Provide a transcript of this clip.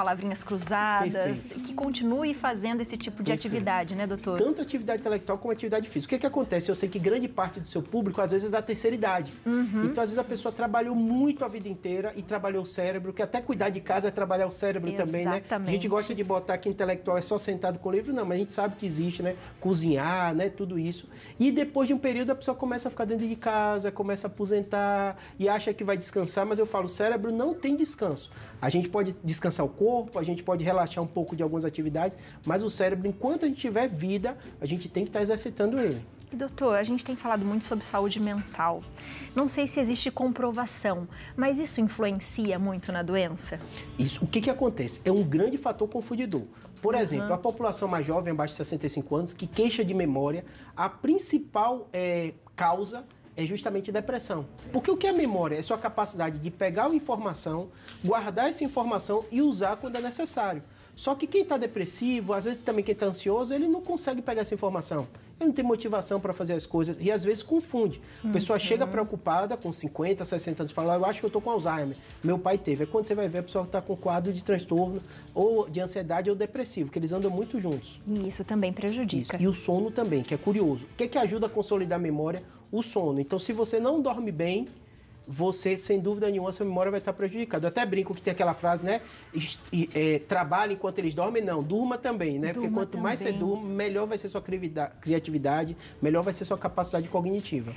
palavrinhas cruzadas, Perfeito. que continue fazendo esse tipo de Perfeito. atividade, né, doutor? Tanto atividade intelectual como atividade física. O que, é que acontece? Eu sei que grande parte do seu público, às vezes, é da terceira idade. Uhum. Então, às vezes, a pessoa trabalhou muito a vida inteira e trabalhou o cérebro, que até cuidar de casa é trabalhar o cérebro Exatamente. também, né? A gente gosta de botar que intelectual é só sentado com o livro, não, mas a gente sabe que existe, né? Cozinhar, né? Tudo isso. E depois de um período, a pessoa começa a ficar dentro de casa, começa a aposentar e acha que vai descansar, mas eu falo, o cérebro não tem descanso. A gente pode descansar o corpo, corpo, a gente pode relaxar um pouco de algumas atividades, mas o cérebro, enquanto a gente tiver vida, a gente tem que estar exercitando ele. Doutor, a gente tem falado muito sobre saúde mental. Não sei se existe comprovação, mas isso influencia muito na doença? Isso. O que, que acontece? É um grande fator confundidor. Por uhum. exemplo, a população mais jovem, abaixo de 65 anos, que queixa de memória, a principal é, causa é justamente depressão. Porque o que é memória? É sua capacidade de pegar uma informação, guardar essa informação e usar quando é necessário. Só que quem está depressivo, às vezes também quem está ansioso, ele não consegue pegar essa informação. Ele não tem motivação para fazer as coisas e às vezes confunde. A pessoa uhum. chega preocupada com 50, 60 anos e fala: ah, Eu acho que eu estou com Alzheimer. Meu pai teve. É quando você vai ver a pessoa está com quadro de transtorno ou de ansiedade ou depressivo, que eles andam muito juntos. E isso também prejudica. Isso. E o sono também, que é curioso. O que, é que ajuda a consolidar a memória? O sono. Então, se você não dorme bem, você, sem dúvida nenhuma, sua memória vai estar prejudicada. Eu até brinco que tem aquela frase, né? é, trabalhe enquanto eles dormem. Não, durma também, né? Durma Porque quanto também. mais você durma, melhor vai ser sua criatividade, melhor vai ser sua capacidade cognitiva.